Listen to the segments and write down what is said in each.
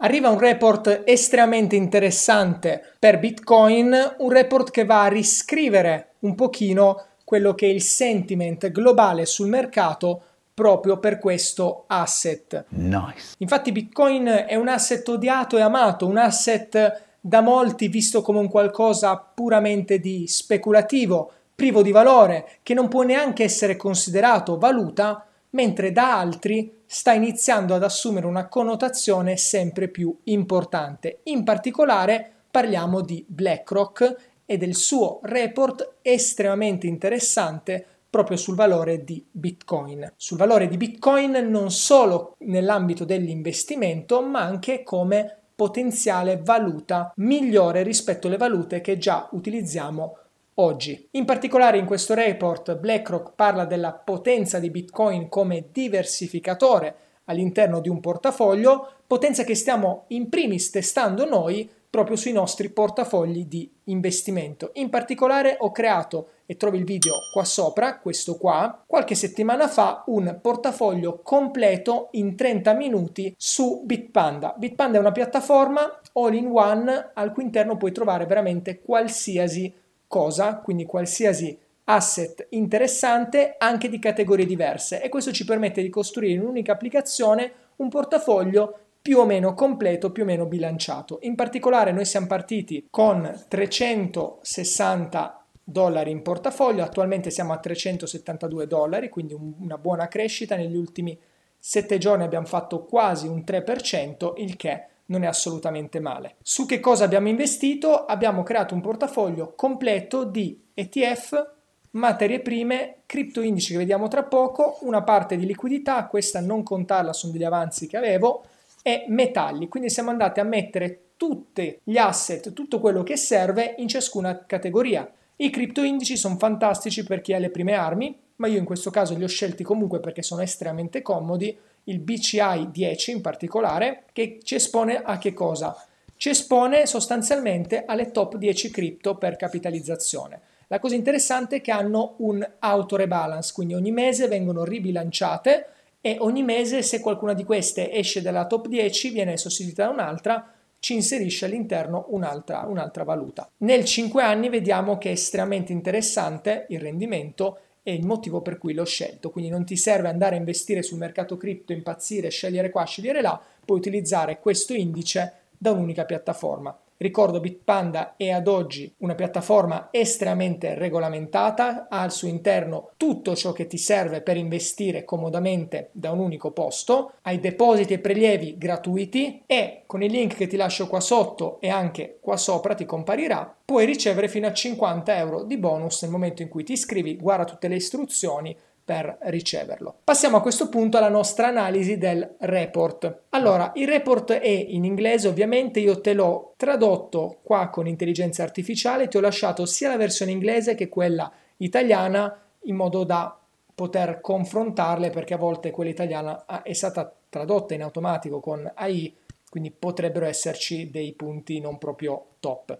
Arriva un report estremamente interessante per Bitcoin, un report che va a riscrivere un pochino quello che è il sentiment globale sul mercato proprio per questo asset. Nice. Infatti Bitcoin è un asset odiato e amato, un asset da molti visto come un qualcosa puramente di speculativo, privo di valore, che non può neanche essere considerato valuta, mentre da altri sta iniziando ad assumere una connotazione sempre più importante. In particolare parliamo di BlackRock e del suo report estremamente interessante proprio sul valore di Bitcoin. Sul valore di Bitcoin non solo nell'ambito dell'investimento, ma anche come potenziale valuta migliore rispetto alle valute che già utilizziamo oggi. In particolare in questo report BlackRock parla della potenza di Bitcoin come diversificatore all'interno di un portafoglio, potenza che stiamo in primis testando noi proprio sui nostri portafogli di investimento. In particolare ho creato, e trovi il video qua sopra, questo qua, qualche settimana fa un portafoglio completo in 30 minuti su Bitpanda. Bitpanda è una piattaforma all in one al cui interno puoi trovare veramente qualsiasi cosa, quindi qualsiasi asset interessante anche di categorie diverse e questo ci permette di costruire in un'unica applicazione un portafoglio più o meno completo, più o meno bilanciato. In particolare noi siamo partiti con 360 dollari in portafoglio, attualmente siamo a 372 dollari, quindi una buona crescita, negli ultimi 7 giorni abbiamo fatto quasi un 3%, il che è non è assolutamente male. Su che cosa abbiamo investito? Abbiamo creato un portafoglio completo di ETF, materie prime, cripto indici che vediamo tra poco, una parte di liquidità, questa non contarla, sono degli avanzi che avevo, e metalli. Quindi siamo andati a mettere tutti gli asset, tutto quello che serve in ciascuna categoria. I cripto indici sono fantastici per chi ha le prime armi, ma io in questo caso li ho scelti comunque perché sono estremamente comodi il BCI 10 in particolare, che ci espone a che cosa? Ci espone sostanzialmente alle top 10 cripto per capitalizzazione. La cosa interessante è che hanno un auto rebalance, quindi ogni mese vengono ribilanciate e ogni mese se qualcuna di queste esce dalla top 10 viene sostituita da un'altra, ci inserisce all'interno un'altra, un'altra valuta. Nel 5 anni vediamo che è estremamente interessante il rendimento è il motivo per cui l'ho scelto. Quindi non ti serve andare a investire sul mercato cripto, impazzire, scegliere qua, scegliere là, puoi utilizzare questo indice da un'unica piattaforma. Ricordo Bitpanda è ad oggi una piattaforma estremamente regolamentata, ha al suo interno tutto ciò che ti serve per investire comodamente da un unico posto, hai depositi e prelievi gratuiti e con il link che ti lascio qua sotto e anche qua sopra ti comparirà, puoi ricevere fino a 50 euro di bonus nel momento in cui ti iscrivi, guarda tutte le istruzioni per riceverlo. Passiamo a questo punto alla nostra analisi del report. Allora, il report è in inglese, ovviamente io te l'ho tradotto qua con intelligenza artificiale, ti ho lasciato sia la versione inglese che quella italiana in modo da poter confrontarle perché a volte quella italiana è stata tradotta in automatico con AI, quindi potrebbero esserci dei punti non proprio top.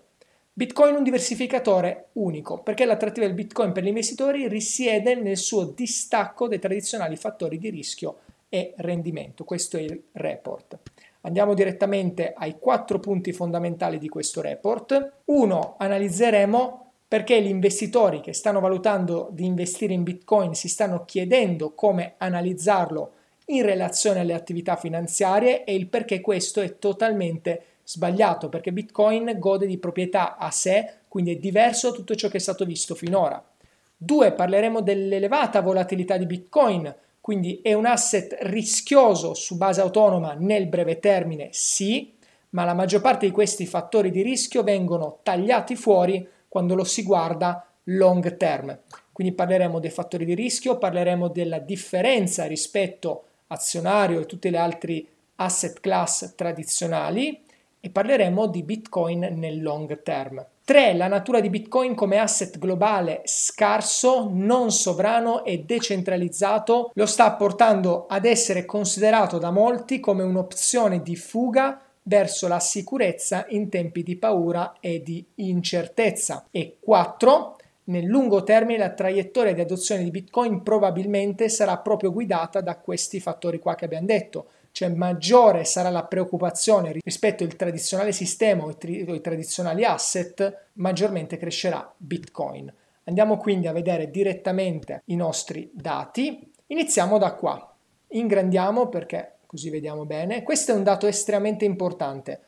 Bitcoin è un diversificatore unico, perché l'attrattiva del Bitcoin per gli investitori risiede nel suo distacco dai tradizionali fattori di rischio e rendimento. Questo è il report. Andiamo direttamente ai quattro punti fondamentali di questo report. Uno, analizzeremo perché gli investitori che stanno valutando di investire in Bitcoin si stanno chiedendo come analizzarlo in relazione alle attività finanziarie e il perché questo è totalmente Sbagliato perché Bitcoin gode di proprietà a sé, quindi è diverso da tutto ciò che è stato visto finora. Due, parleremo dell'elevata volatilità di Bitcoin, quindi è un asset rischioso su base autonoma nel breve termine, sì, ma la maggior parte di questi fattori di rischio vengono tagliati fuori quando lo si guarda long term. Quindi parleremo dei fattori di rischio, parleremo della differenza rispetto azionario e tutte le altre asset class tradizionali e parleremo di Bitcoin nel long term. 3. La natura di Bitcoin come asset globale scarso, non sovrano e decentralizzato lo sta portando ad essere considerato da molti come un'opzione di fuga verso la sicurezza in tempi di paura e di incertezza. E 4. Nel lungo termine la traiettoria di adozione di Bitcoin probabilmente sarà proprio guidata da questi fattori qua che abbiamo detto, cioè maggiore sarà la preoccupazione rispetto al tradizionale sistema o, tri- o i tradizionali asset, maggiormente crescerà Bitcoin. Andiamo quindi a vedere direttamente i nostri dati. Iniziamo da qua. Ingrandiamo perché così vediamo bene. Questo è un dato estremamente importante.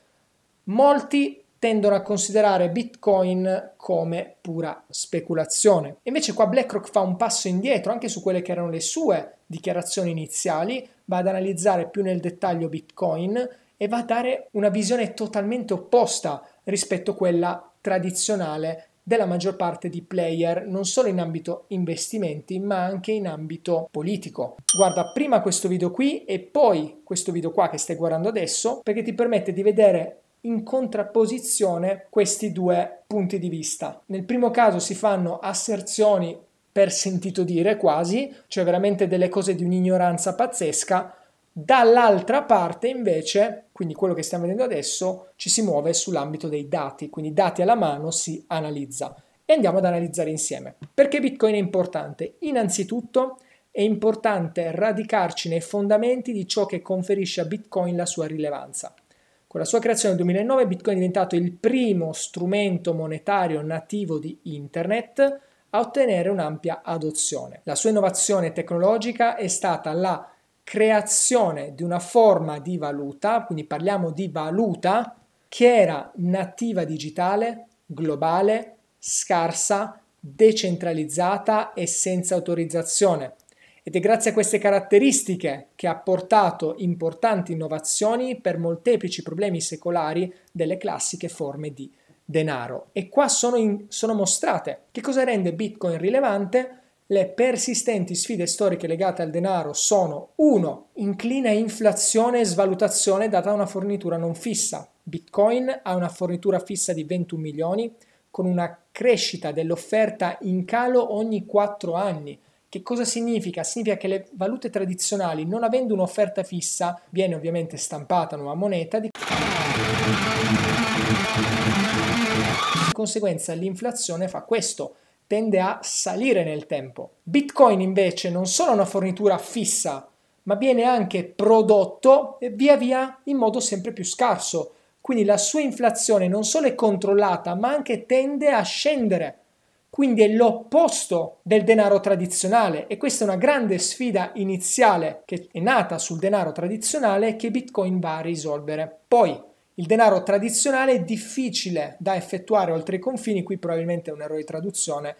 Molti tendono a considerare Bitcoin come pura speculazione. Invece qua BlackRock fa un passo indietro anche su quelle che erano le sue dichiarazioni iniziali, va ad analizzare più nel dettaglio Bitcoin e va a dare una visione totalmente opposta rispetto a quella tradizionale della maggior parte di player non solo in ambito investimenti ma anche in ambito politico. Guarda prima questo video qui e poi questo video qua che stai guardando adesso perché ti permette di vedere in contrapposizione questi due punti di vista. Nel primo caso si fanno asserzioni per sentito dire quasi, cioè veramente delle cose di un'ignoranza pazzesca. Dall'altra parte invece, quindi quello che stiamo vedendo adesso, ci si muove sull'ambito dei dati, quindi dati alla mano si analizza e andiamo ad analizzare insieme. Perché Bitcoin è importante? Innanzitutto è importante radicarci nei fondamenti di ciò che conferisce a Bitcoin la sua rilevanza. Con la sua creazione nel 2009 Bitcoin è diventato il primo strumento monetario nativo di Internet, a ottenere un'ampia adozione. La sua innovazione tecnologica è stata la creazione di una forma di valuta, quindi parliamo di valuta, che era nativa digitale, globale, scarsa, decentralizzata e senza autorizzazione. Ed è grazie a queste caratteristiche che ha portato importanti innovazioni per molteplici problemi secolari delle classiche forme di denaro. E qua sono, in, sono mostrate. Che cosa rende Bitcoin rilevante? Le persistenti sfide storiche legate al denaro sono 1. Inclina inflazione e svalutazione data da una fornitura non fissa. Bitcoin ha una fornitura fissa di 21 milioni con una crescita dell'offerta in calo ogni 4 anni. Che cosa significa? Significa che le valute tradizionali, non avendo un'offerta fissa, viene ovviamente stampata nuova moneta. Di... Di conseguenza l'inflazione fa questo, tende a salire nel tempo. Bitcoin invece non solo è una fornitura fissa, ma viene anche prodotto via via in modo sempre più scarso. Quindi la sua inflazione non solo è controllata, ma anche tende a scendere. Quindi è l'opposto del denaro tradizionale e questa è una grande sfida iniziale che è nata sul denaro tradizionale che Bitcoin va a risolvere. Poi il denaro tradizionale è difficile da effettuare oltre i confini, qui probabilmente è un errore di traduzione,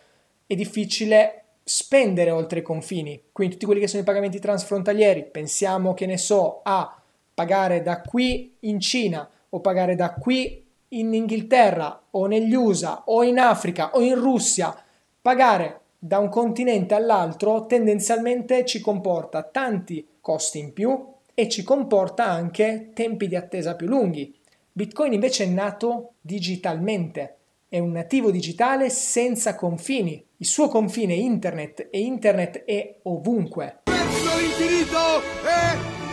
è difficile spendere oltre i confini, quindi tutti quelli che sono i pagamenti transfrontalieri, pensiamo che ne so a pagare da qui in Cina o pagare da qui in Inghilterra o negli USA o in Africa o in Russia, pagare da un continente all'altro tendenzialmente ci comporta tanti costi in più e ci comporta anche tempi di attesa più lunghi. Bitcoin invece è nato digitalmente, è un nativo digitale senza confini. Il suo confine è internet e internet è ovunque. Verso l'infinito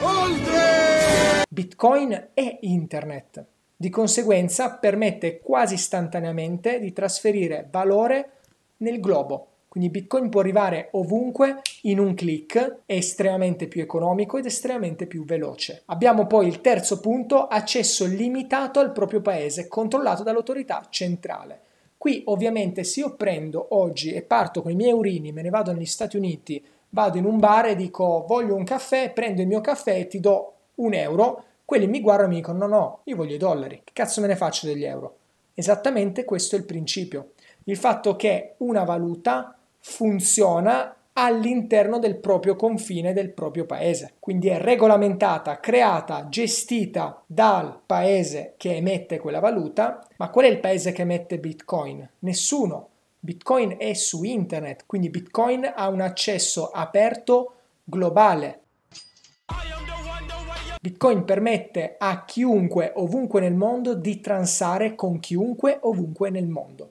oltre! Bitcoin è internet. Di conseguenza permette quasi istantaneamente di trasferire valore nel globo. Quindi Bitcoin può arrivare ovunque in un click, è estremamente più economico ed estremamente più veloce. Abbiamo poi il terzo punto, accesso limitato al proprio paese, controllato dall'autorità centrale. Qui ovviamente se io prendo oggi e parto con i miei urini, me ne vado negli Stati Uniti, vado in un bar e dico voglio un caffè, prendo il mio caffè e ti do un euro, quelli mi guardano e mi dicono no no, io voglio i dollari, che cazzo me ne faccio degli euro? Esattamente questo è il principio. Il fatto che una valuta funziona all'interno del proprio confine del proprio paese. Quindi è regolamentata, creata, gestita dal paese che emette quella valuta. Ma qual è il paese che emette Bitcoin? Nessuno. Bitcoin è su internet, quindi Bitcoin ha un accesso aperto globale. Bitcoin permette a chiunque ovunque nel mondo di transare con chiunque ovunque nel mondo.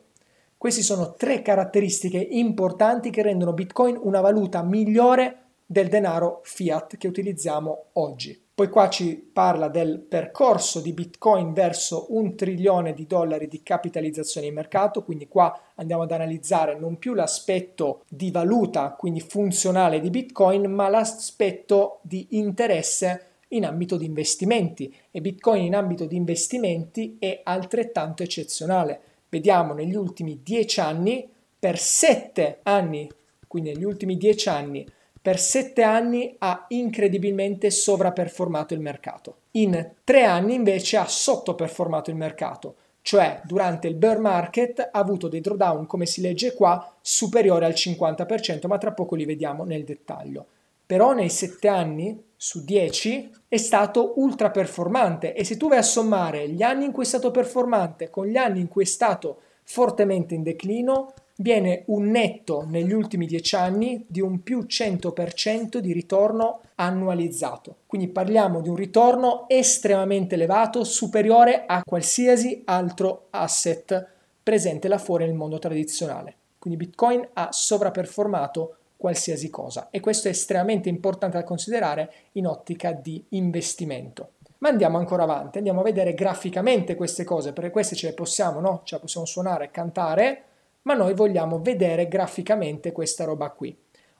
Queste sono tre caratteristiche importanti che rendono Bitcoin una valuta migliore del denaro fiat che utilizziamo oggi. Poi qua ci parla del percorso di Bitcoin verso un trilione di dollari di capitalizzazione di mercato, quindi qua andiamo ad analizzare non più l'aspetto di valuta, quindi funzionale di Bitcoin, ma l'aspetto di interesse in ambito di investimenti e Bitcoin in ambito di investimenti è altrettanto eccezionale vediamo negli ultimi 10 anni, per 7 anni, quindi negli ultimi 10 anni, per 7 anni ha incredibilmente sovraperformato il mercato. In 3 anni invece ha sottoperformato il mercato, cioè durante il bear market ha avuto dei drawdown, come si legge qua, superiori al 50%, ma tra poco li vediamo nel dettaglio però nei sette anni su 10 è stato ultra performante e se tu vai a sommare gli anni in cui è stato performante con gli anni in cui è stato fortemente in declino, viene un netto negli ultimi 10 anni di un più 100% di ritorno annualizzato. Quindi parliamo di un ritorno estremamente elevato, superiore a qualsiasi altro asset presente là fuori nel mondo tradizionale. Quindi Bitcoin ha sovraperformato qualsiasi cosa e questo è estremamente importante da considerare in ottica di investimento. Ma andiamo ancora avanti, andiamo a vedere graficamente queste cose, perché queste ce le possiamo, no? Ce le possiamo suonare e cantare, ma noi vogliamo vedere graficamente questa roba qui.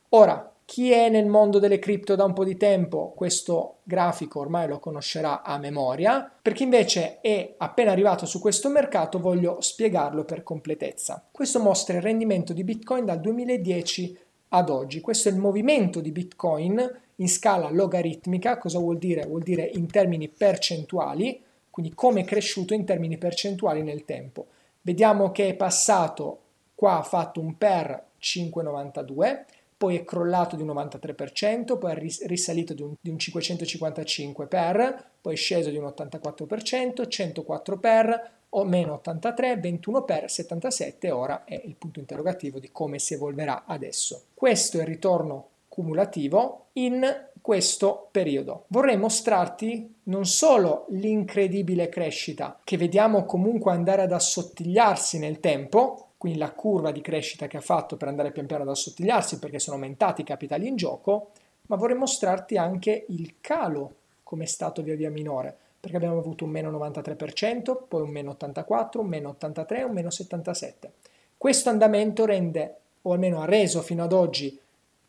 Ora, chi è nel mondo delle cripto da un po' di tempo, questo grafico ormai lo conoscerà a memoria. Per chi invece è appena arrivato su questo mercato, voglio spiegarlo per completezza. Questo mostra il rendimento di Bitcoin dal 2010 ad oggi. Questo è il movimento di Bitcoin in scala logaritmica, cosa vuol dire? Vuol dire in termini percentuali, quindi come è cresciuto in termini percentuali nel tempo. Vediamo che è passato, qua ha fatto un per 5,92, poi è crollato di un 93%, poi è risalito di un, di un 555 per, poi è sceso di un 84%, 104 per, o meno 83, 21 per 77, ora è il punto interrogativo di come si evolverà adesso. Questo è il ritorno cumulativo in questo periodo. Vorrei mostrarti non solo l'incredibile crescita che vediamo comunque andare ad assottigliarsi nel tempo, quindi la curva di crescita che ha fatto per andare pian piano ad assottigliarsi perché sono aumentati i capitali in gioco, ma vorrei mostrarti anche il calo come è stato via via minore perché abbiamo avuto un meno 93%, poi un meno 84, un meno 83, un meno 77. Questo andamento rende, o almeno ha reso fino ad oggi,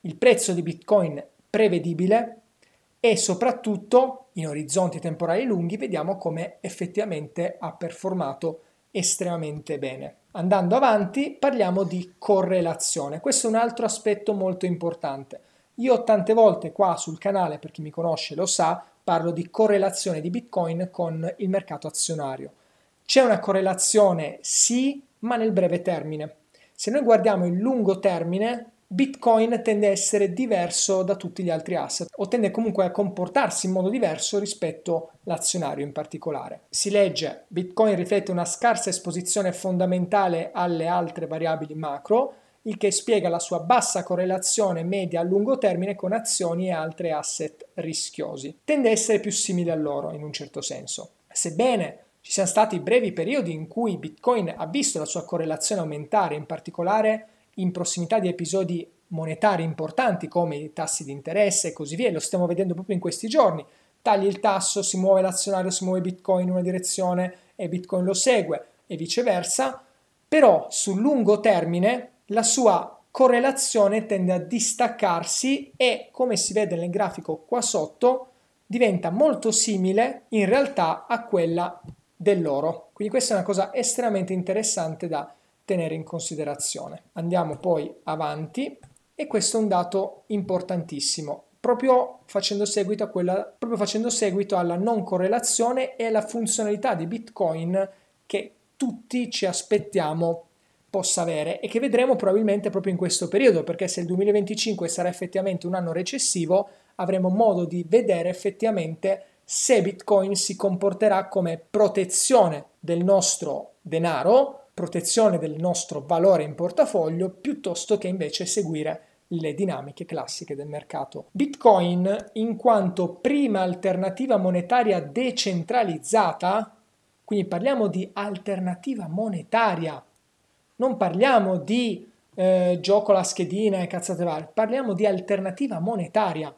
il prezzo di Bitcoin prevedibile e soprattutto in orizzonti temporali lunghi vediamo come effettivamente ha performato estremamente bene. Andando avanti parliamo di correlazione, questo è un altro aspetto molto importante. Io tante volte qua sul canale, per chi mi conosce lo sa, parlo di correlazione di Bitcoin con il mercato azionario. C'è una correlazione sì, ma nel breve termine. Se noi guardiamo il lungo termine, Bitcoin tende a essere diverso da tutti gli altri asset o tende comunque a comportarsi in modo diverso rispetto all'azionario in particolare. Si legge Bitcoin riflette una scarsa esposizione fondamentale alle altre variabili macro, il che spiega la sua bassa correlazione media a lungo termine con azioni e altri asset rischiosi. Tende a essere più simile a loro in un certo senso. Sebbene ci siano stati brevi periodi in cui Bitcoin ha visto la sua correlazione aumentare, in particolare in prossimità di episodi monetari importanti come i tassi di interesse e così via, lo stiamo vedendo proprio in questi giorni. Tagli il tasso, si muove l'azionario, si muove Bitcoin in una direzione e Bitcoin lo segue e viceversa, però sul lungo termine la sua correlazione tende a distaccarsi e, come si vede nel grafico qua sotto, diventa molto simile in realtà a quella dell'oro. Quindi questa è una cosa estremamente interessante da tenere in considerazione. Andiamo poi avanti e questo è un dato importantissimo proprio facendo seguito, a quella, proprio facendo seguito alla non correlazione e alla funzionalità di Bitcoin che tutti ci aspettiamo possa avere e che vedremo probabilmente proprio in questo periodo, perché se il 2025 sarà effettivamente un anno recessivo, avremo modo di vedere effettivamente se Bitcoin si comporterà come protezione del nostro denaro, protezione del nostro valore in portafoglio, piuttosto che invece seguire le dinamiche classiche del mercato. Bitcoin, in quanto prima alternativa monetaria decentralizzata, quindi parliamo di alternativa monetaria non parliamo di eh, gioco la schedina e cazzate varie, parliamo di alternativa monetaria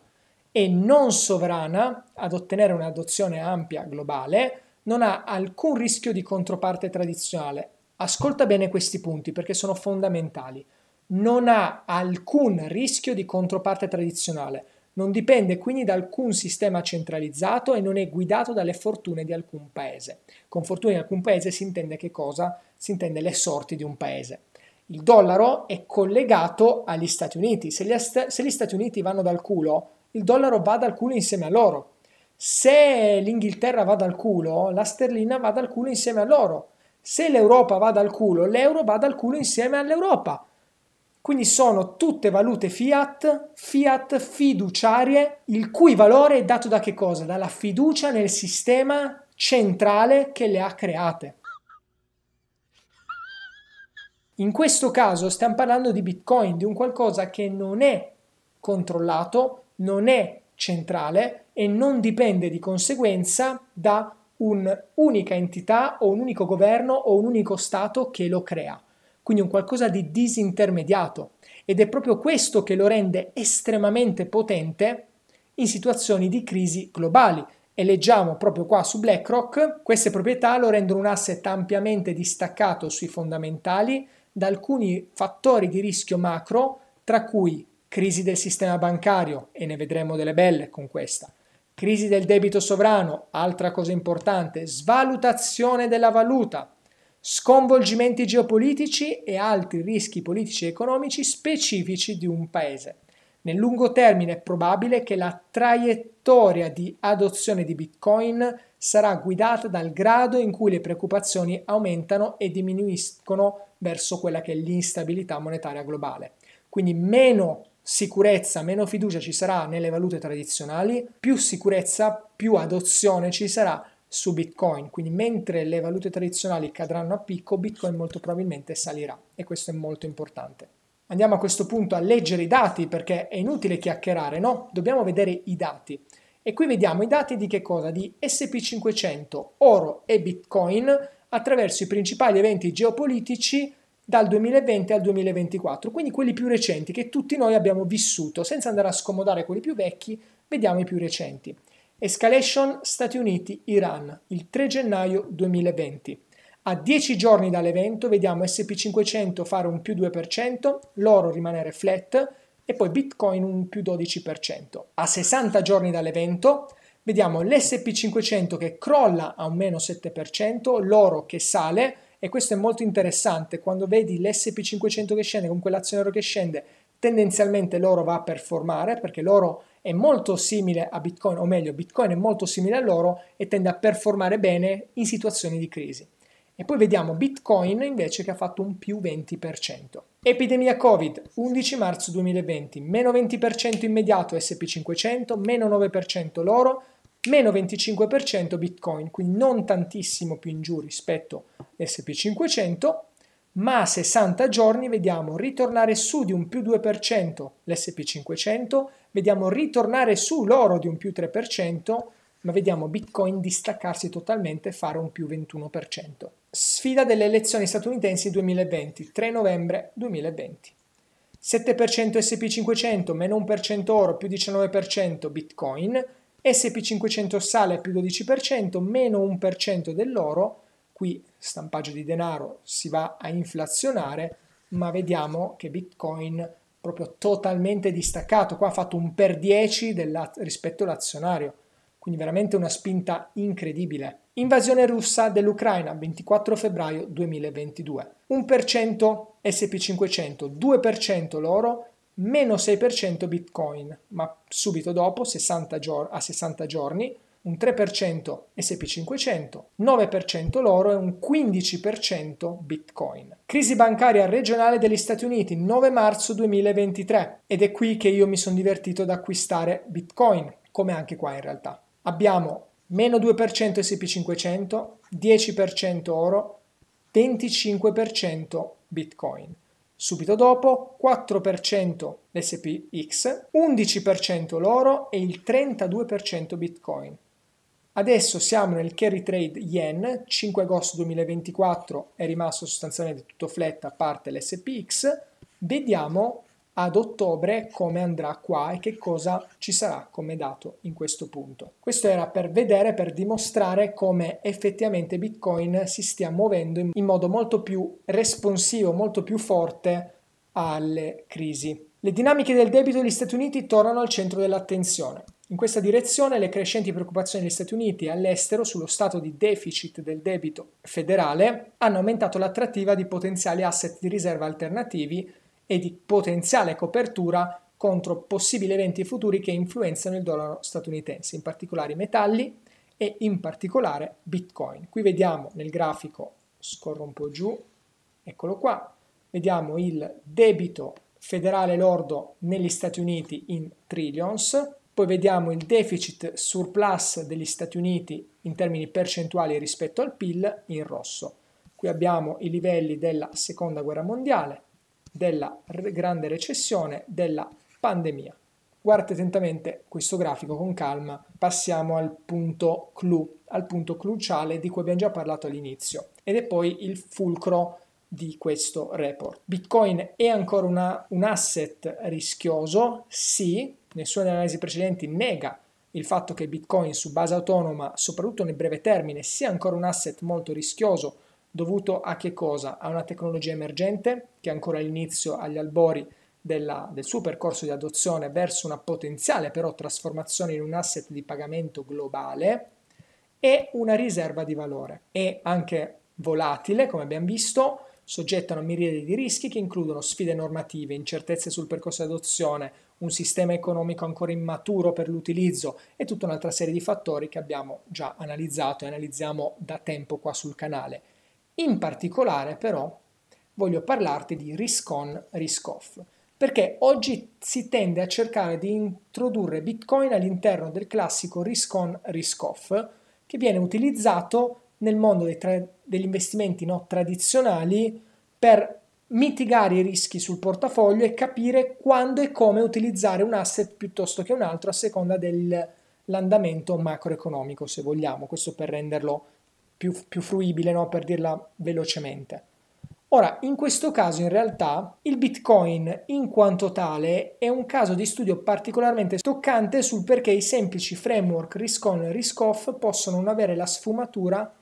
e non sovrana ad ottenere un'adozione ampia globale, non ha alcun rischio di controparte tradizionale. Ascolta bene questi punti perché sono fondamentali. Non ha alcun rischio di controparte tradizionale non dipende quindi da alcun sistema centralizzato e non è guidato dalle fortune di alcun paese. Con fortune di alcun paese si intende che cosa? Si intende le sorti di un paese. Il dollaro è collegato agli Stati Uniti. Se gli, se gli Stati Uniti vanno dal culo, il dollaro va dal culo insieme a loro. Se l'Inghilterra va dal culo, la sterlina va dal culo insieme a loro. Se l'Europa va dal culo, l'euro va dal culo insieme all'Europa. Quindi sono tutte valute fiat, fiat fiduciarie, il cui valore è dato da che cosa? Dalla fiducia nel sistema centrale che le ha create. In questo caso stiamo parlando di Bitcoin, di un qualcosa che non è controllato, non è centrale e non dipende di conseguenza da un'unica entità o un unico governo o un unico Stato che lo crea quindi un qualcosa di disintermediato. Ed è proprio questo che lo rende estremamente potente in situazioni di crisi globali. E leggiamo proprio qua su BlackRock, queste proprietà lo rendono un asset ampiamente distaccato sui fondamentali da alcuni fattori di rischio macro, tra cui crisi del sistema bancario, e ne vedremo delle belle con questa, crisi del debito sovrano, altra cosa importante, svalutazione della valuta, sconvolgimenti geopolitici e altri rischi politici e economici specifici di un paese. Nel lungo termine è probabile che la traiettoria di adozione di Bitcoin sarà guidata dal grado in cui le preoccupazioni aumentano e diminuiscono verso quella che è l'instabilità monetaria globale. Quindi meno sicurezza, meno fiducia ci sarà nelle valute tradizionali, più sicurezza, più adozione ci sarà su Bitcoin, quindi mentre le valute tradizionali cadranno a picco, Bitcoin molto probabilmente salirà e questo è molto importante. Andiamo a questo punto a leggere i dati perché è inutile chiacchierare, no? Dobbiamo vedere i dati. E qui vediamo i dati di che cosa? Di SP500, oro e Bitcoin attraverso i principali eventi geopolitici dal 2020 al 2024, quindi quelli più recenti che tutti noi abbiamo vissuto, senza andare a scomodare quelli più vecchi, vediamo i più recenti. Escalation Stati Uniti-Iran, il 3 gennaio 2020. A 10 giorni dall'evento vediamo SP500 fare un più 2%, l'oro rimanere flat e poi Bitcoin un più 12%. A 60 giorni dall'evento vediamo l'SP500 che crolla a un meno 7%, l'oro che sale e questo è molto interessante quando vedi l'SP500 che scende con quell'azione quell'azionario che scende tendenzialmente l'oro va a performare perché l'oro è molto simile a Bitcoin, o meglio, Bitcoin è molto simile all'oro e tende a performare bene in situazioni di crisi. E poi vediamo Bitcoin invece che ha fatto un più 20%. Epidemia Covid, 11 marzo 2020, meno 20% immediato SP500, meno 9% l'oro, meno 25% Bitcoin, quindi non tantissimo più in giù rispetto all'SP500 ma a 60 giorni vediamo ritornare su di un più 2% l'SP500, vediamo ritornare su l'oro di un più 3%, ma vediamo Bitcoin distaccarsi totalmente e fare un più 21%. Sfida delle elezioni statunitensi 2020, 3 novembre 2020. 7% SP500, meno 1% oro, più 19% Bitcoin, SP500 sale più 12%, meno 1% dell'oro, qui stampaggio di denaro si va a inflazionare, ma vediamo che Bitcoin proprio totalmente distaccato, qua ha fatto un per 10 rispetto all'azionario, quindi veramente una spinta incredibile. Invasione russa dell'Ucraina 24 febbraio 2022, 1% SP500, 2% l'oro, meno 6% Bitcoin, ma subito dopo 60 gior- a 60 giorni un 3% SP500, 9% l'oro e un 15% Bitcoin. Crisi bancaria regionale degli Stati Uniti 9 marzo 2023 ed è qui che io mi sono divertito ad acquistare Bitcoin, come anche qua in realtà. Abbiamo meno 2% SP500, 10% oro, 25% Bitcoin. Subito dopo 4% l'SPX, 11% l'oro e il 32% Bitcoin. Adesso siamo nel carry trade yen, 5 agosto 2024 è rimasto sostanzialmente tutto flat a parte l'SPX, vediamo ad ottobre come andrà qua e che cosa ci sarà come dato in questo punto. Questo era per vedere, per dimostrare come effettivamente Bitcoin si stia muovendo in modo molto più responsivo, molto più forte alle crisi. Le dinamiche del debito degli Stati Uniti tornano al centro dell'attenzione. In questa direzione le crescenti preoccupazioni degli Stati Uniti e all'estero sullo stato di deficit del debito federale hanno aumentato l'attrattiva di potenziali asset di riserva alternativi e di potenziale copertura contro possibili eventi futuri che influenzano il dollaro statunitense, in particolare i metalli e in particolare Bitcoin. Qui vediamo nel grafico, scorro un po' giù, eccolo qua, vediamo il debito federale lordo negli Stati Uniti in trillions poi vediamo il deficit surplus degli Stati Uniti in termini percentuali rispetto al PIL in rosso. Qui abbiamo i livelli della seconda guerra mondiale, della grande recessione, della pandemia. Guardate attentamente questo grafico con calma, passiamo al punto clou, al punto cruciale di cui abbiamo già parlato all'inizio ed è poi il fulcro di questo report. Bitcoin è ancora una, un asset rischioso? Sì, nelle sue analisi precedenti nega il fatto che Bitcoin su base autonoma, soprattutto nel breve termine, sia ancora un asset molto rischioso, dovuto a che cosa? A una tecnologia emergente che è ancora all'inizio, agli albori della, del suo percorso di adozione verso una potenziale però trasformazione in un asset di pagamento globale e una riserva di valore. È anche volatile, come abbiamo visto, soggetta a una miriade di rischi che includono sfide normative, incertezze sul percorso di adozione, un sistema economico ancora immaturo per l'utilizzo e tutta un'altra serie di fattori che abbiamo già analizzato e analizziamo da tempo qua sul canale. In particolare però voglio parlarti di risk on, risk off, perché oggi si tende a cercare di introdurre Bitcoin all'interno del classico risk on, risk off, che viene utilizzato nel mondo degli investimenti no, tradizionali per mitigare i rischi sul portafoglio e capire quando e come utilizzare un asset piuttosto che un altro a seconda dell'andamento macroeconomico, se vogliamo, questo per renderlo più, più fruibile, no? per dirla velocemente. Ora, in questo caso in realtà il Bitcoin in quanto tale è un caso di studio particolarmente toccante sul perché i semplici framework risk-on e risk-off possono non avere la sfumatura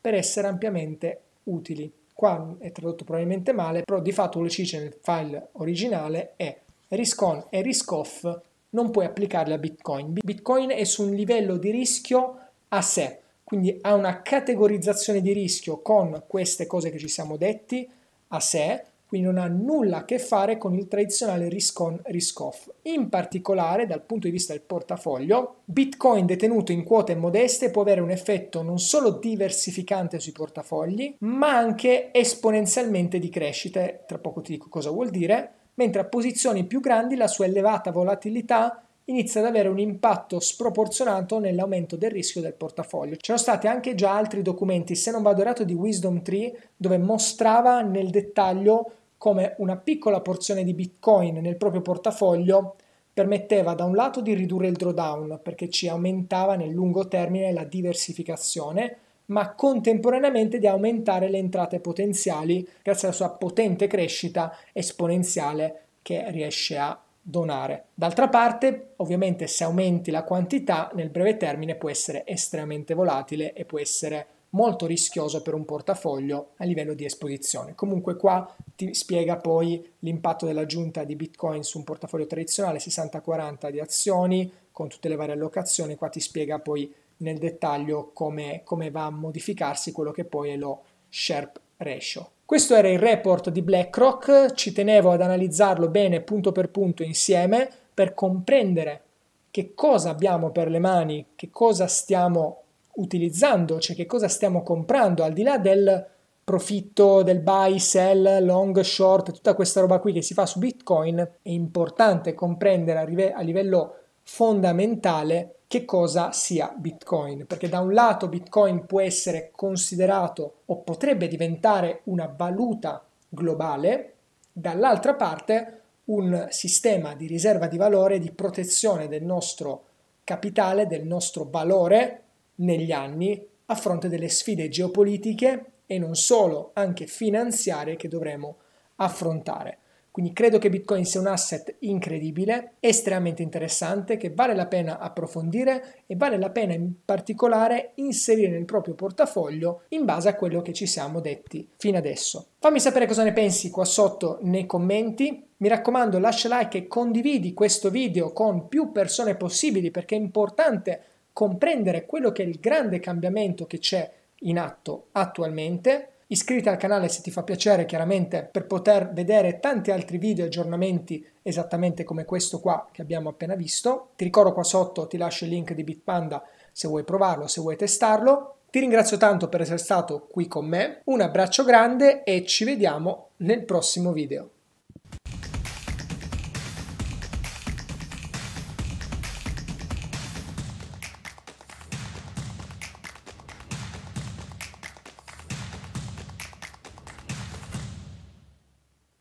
per essere ampiamente utili. Qua è tradotto probabilmente male, però di fatto quello che dice nel file originale è riscon e risk-off non puoi applicarli a Bitcoin. Bitcoin è su un livello di rischio a sé, quindi ha una categorizzazione di rischio con queste cose che ci siamo detti a sé, quindi non ha nulla a che fare con il tradizionale risk on risk off. In particolare, dal punto di vista del portafoglio, Bitcoin detenuto in quote modeste può avere un effetto non solo diversificante sui portafogli, ma anche esponenzialmente di crescita, tra poco ti dico cosa vuol dire, mentre a posizioni più grandi la sua elevata volatilità inizia ad avere un impatto sproporzionato nell'aumento del rischio del portafoglio. C'erano stati anche già altri documenti, se non vado errato, di Wisdom Tree, dove mostrava nel dettaglio come una piccola porzione di Bitcoin nel proprio portafoglio permetteva da un lato di ridurre il drawdown perché ci aumentava nel lungo termine la diversificazione, ma contemporaneamente di aumentare le entrate potenziali grazie alla sua potente crescita esponenziale che riesce a donare. D'altra parte, ovviamente, se aumenti la quantità nel breve termine può essere estremamente volatile e può essere molto rischioso per un portafoglio a livello di esposizione. Comunque qua ti spiega poi l'impatto dell'aggiunta di Bitcoin su un portafoglio tradizionale 60-40 di azioni con tutte le varie allocazioni, qua ti spiega poi nel dettaglio come, come va a modificarsi quello che poi è lo Sharp Ratio. Questo era il report di BlackRock, ci tenevo ad analizzarlo bene punto per punto insieme per comprendere che cosa abbiamo per le mani, che cosa stiamo utilizzando, cioè che cosa stiamo comprando, al di là del profitto, del buy, sell, long, short, tutta questa roba qui che si fa su Bitcoin, è importante comprendere a livello fondamentale che cosa sia Bitcoin, perché da un lato Bitcoin può essere considerato o potrebbe diventare una valuta globale, dall'altra parte un sistema di riserva di valore, di protezione del nostro capitale, del nostro valore negli anni a fronte delle sfide geopolitiche e non solo, anche finanziarie che dovremo affrontare. Quindi credo che Bitcoin sia un asset incredibile, estremamente interessante, che vale la pena approfondire e vale la pena in particolare inserire nel proprio portafoglio in base a quello che ci siamo detti fino adesso. Fammi sapere cosa ne pensi qua sotto nei commenti. Mi raccomando, lascia like e condividi questo video con più persone possibili perché è importante comprendere quello che è il grande cambiamento che c'è in atto attualmente. Iscriviti al canale se ti fa piacere chiaramente per poter vedere tanti altri video e aggiornamenti esattamente come questo qua che abbiamo appena visto. Ti ricordo qua sotto ti lascio il link di Bitpanda se vuoi provarlo, se vuoi testarlo. Ti ringrazio tanto per essere stato qui con me, un abbraccio grande e ci vediamo nel prossimo video.